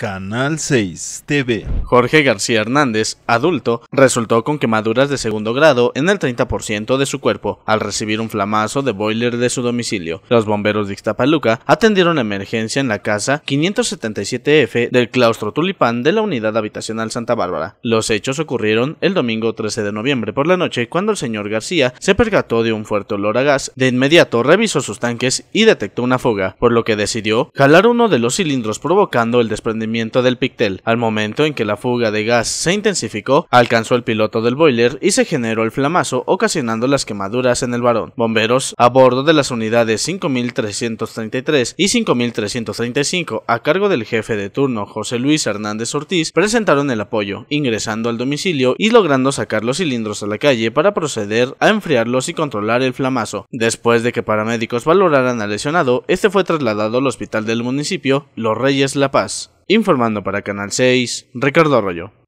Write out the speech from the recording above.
Canal 6 TV. Jorge García Hernández, adulto, resultó con quemaduras de segundo grado en el 30% de su cuerpo al recibir un flamazo de boiler de su domicilio. Los bomberos de Ixtapaluca atendieron la emergencia en la casa 577F del claustro Tulipán de la unidad habitacional Santa Bárbara. Los hechos ocurrieron el domingo 13 de noviembre por la noche cuando el señor García se percató de un fuerte olor a gas. De inmediato revisó sus tanques y detectó una fuga, por lo que decidió jalar uno de los cilindros provocando el desprendimiento del pictel. Al momento en que la fuga de gas se intensificó, alcanzó el piloto del boiler y se generó el flamazo ocasionando las quemaduras en el varón. Bomberos, a bordo de las unidades 5333 y 5335 a cargo del jefe de turno José Luis Hernández Ortiz, presentaron el apoyo, ingresando al domicilio y logrando sacar los cilindros a la calle para proceder a enfriarlos y controlar el flamazo. Después de que paramédicos valoraran al lesionado, este fue trasladado al hospital del municipio Los Reyes La Paz. Informando para Canal 6, Ricardo Arroyo.